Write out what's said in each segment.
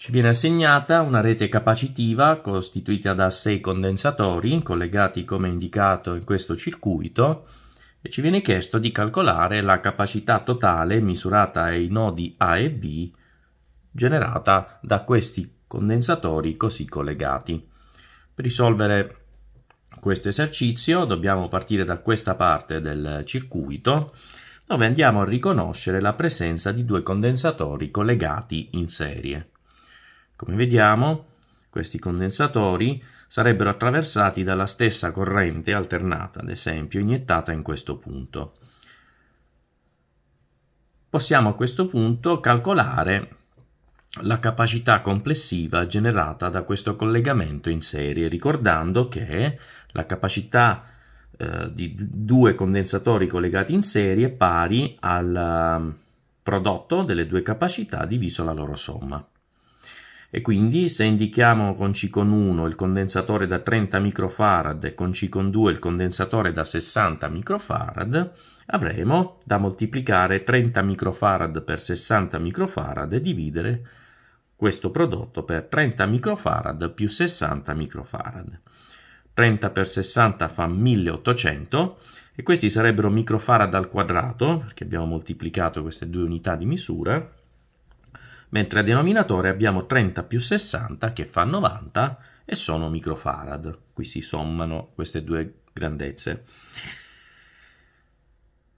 Ci viene assegnata una rete capacitiva costituita da sei condensatori collegati come indicato in questo circuito e ci viene chiesto di calcolare la capacità totale misurata ai nodi A e B generata da questi condensatori così collegati. Per risolvere questo esercizio dobbiamo partire da questa parte del circuito dove andiamo a riconoscere la presenza di due condensatori collegati in serie. Come vediamo, questi condensatori sarebbero attraversati dalla stessa corrente alternata, ad esempio iniettata in questo punto. Possiamo a questo punto calcolare la capacità complessiva generata da questo collegamento in serie, ricordando che la capacità eh, di due condensatori collegati in serie è pari al prodotto delle due capacità diviso la loro somma e quindi se indichiamo con C con 1 il condensatore da 30 microfarad e con C con 2 il condensatore da 60 microfarad, avremo da moltiplicare 30 microfarad per 60 microfarad e dividere questo prodotto per 30 microfarad più 60 microfarad. 30 per 60 fa 1800 e questi sarebbero microfarad al quadrato, perché abbiamo moltiplicato queste due unità di misura, mentre al denominatore abbiamo 30 più 60 che fa 90 e sono microfarad. Qui si sommano queste due grandezze.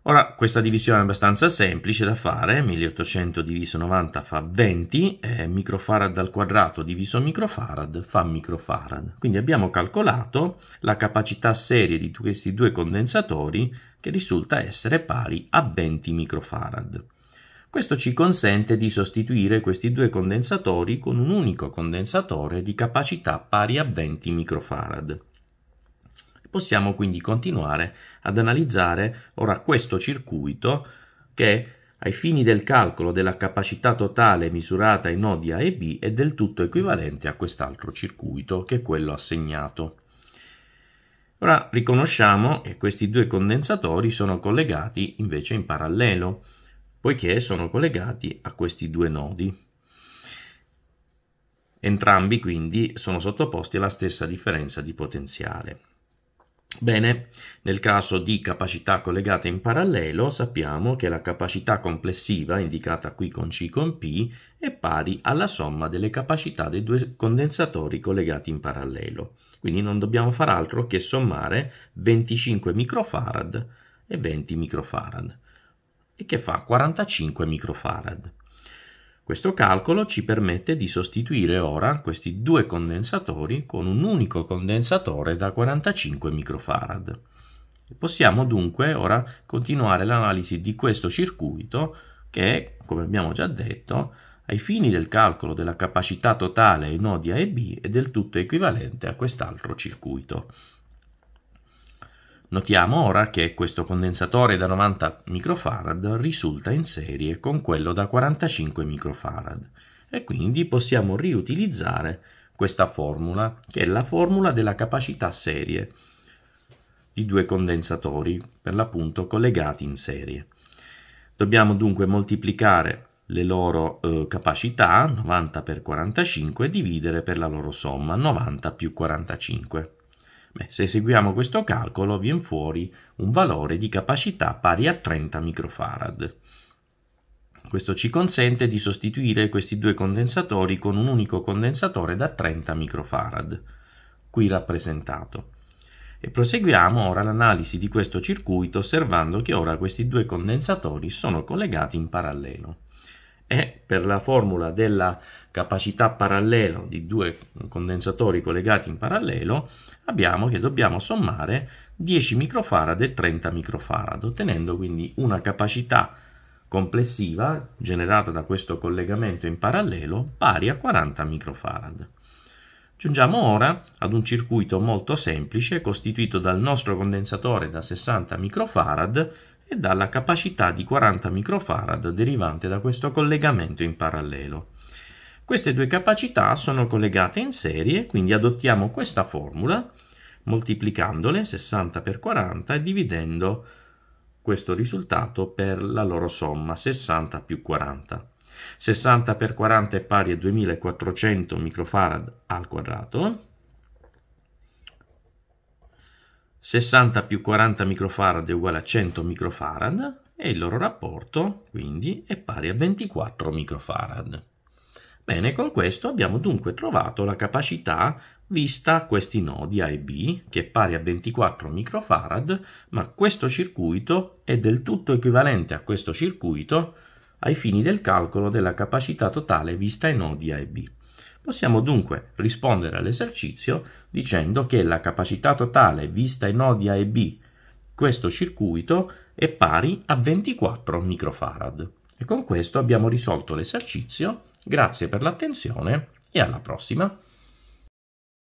Ora, questa divisione è abbastanza semplice da fare, 1800 diviso 90 fa 20, e microfarad al quadrato diviso microfarad fa microfarad. Quindi abbiamo calcolato la capacità serie di questi due condensatori che risulta essere pari a 20 microfarad. Questo ci consente di sostituire questi due condensatori con un unico condensatore di capacità pari a 20 microfarad. Possiamo quindi continuare ad analizzare ora questo circuito che ai fini del calcolo della capacità totale misurata in nodi A e B è del tutto equivalente a quest'altro circuito che è quello assegnato. Ora riconosciamo che questi due condensatori sono collegati invece in parallelo poiché sono collegati a questi due nodi. Entrambi quindi sono sottoposti alla stessa differenza di potenziale. Bene, nel caso di capacità collegate in parallelo sappiamo che la capacità complessiva, indicata qui con C con P, è pari alla somma delle capacità dei due condensatori collegati in parallelo. Quindi non dobbiamo far altro che sommare 25 microfarad e 20 microfarad e che fa 45 microfarad. Questo calcolo ci permette di sostituire ora questi due condensatori con un unico condensatore da 45 microfarad. Possiamo dunque ora continuare l'analisi di questo circuito che, come abbiamo già detto, ai fini del calcolo della capacità totale ai nodi A e B è del tutto equivalente a quest'altro circuito. Notiamo ora che questo condensatore da 90 microfarad risulta in serie con quello da 45 microfarad e quindi possiamo riutilizzare questa formula che è la formula della capacità serie di due condensatori per l'appunto collegati in serie. Dobbiamo dunque moltiplicare le loro eh, capacità 90 per 45 e dividere per la loro somma 90 più 45. Beh, se eseguiamo questo calcolo viene fuori un valore di capacità pari a 30 microfarad. Questo ci consente di sostituire questi due condensatori con un unico condensatore da 30 microfarad, qui rappresentato. E proseguiamo ora l'analisi di questo circuito osservando che ora questi due condensatori sono collegati in parallelo e per la formula della capacità parallelo di due condensatori collegati in parallelo abbiamo che dobbiamo sommare 10 microfarad e 30 microfarad ottenendo quindi una capacità complessiva generata da questo collegamento in parallelo pari a 40 microfarad. Giungiamo ora ad un circuito molto semplice costituito dal nostro condensatore da 60 microfarad e dalla capacità di 40 microfarad derivante da questo collegamento in parallelo. Queste due capacità sono collegate in serie, quindi adottiamo questa formula moltiplicandole 60 per 40 e dividendo questo risultato per la loro somma 60 più 40. 60 per 40 è pari a 2400 microfarad al quadrato, 60 più 40 microfarad è uguale a 100 microfarad e il loro rapporto quindi è pari a 24 microfarad. Bene, con questo abbiamo dunque trovato la capacità vista questi nodi A e B, che è pari a 24 microfarad, ma questo circuito è del tutto equivalente a questo circuito ai fini del calcolo della capacità totale vista ai nodi A e B. Possiamo dunque rispondere all'esercizio dicendo che la capacità totale vista i nodi A e B questo circuito è pari a 24 microfarad. E con questo abbiamo risolto l'esercizio. Grazie per l'attenzione e alla prossima!